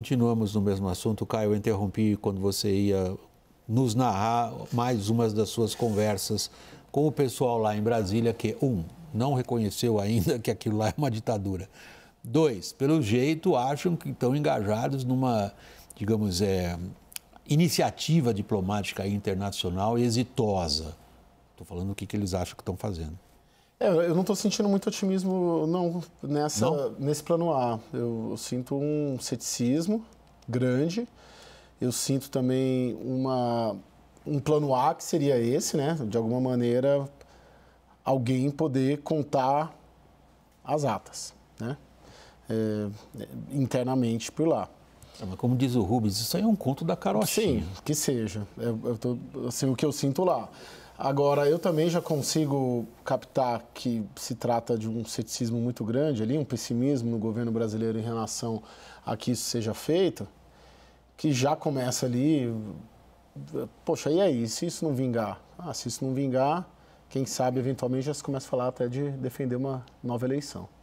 Continuamos no mesmo assunto. Caio, eu interrompi quando você ia nos narrar mais umas das suas conversas com o pessoal lá em Brasília, que, um, não reconheceu ainda que aquilo lá é uma ditadura. Dois, pelo jeito, acham que estão engajados numa, digamos, é, iniciativa diplomática internacional exitosa. Estou falando o que, que eles acham que estão fazendo. É, eu não estou sentindo muito otimismo, não, nessa, não? nesse plano A. Eu, sinto um ceticismo grande. Eu sinto também uma, um plano A, que seria esse, né? De alguma maneira, alguém poder contar as atas, né? É, é internamente por lá. É, mas como diz o Rubens, isso aí é um conto da carochinha. Sim, que seja. Eu, é, eu tô, assim, o que eu sinto lá. Agora, eu também já consigo captar que se trata de um ceticismo muito grande ali, um pessimismo no governo brasileiro em relação a que isso seja feito, que já começa ali. Poxa, e aí? Se isso não vingar? Ah, se isso não vingar, quem sabe eventualmente já se começa a falar até de defender uma nova eleição.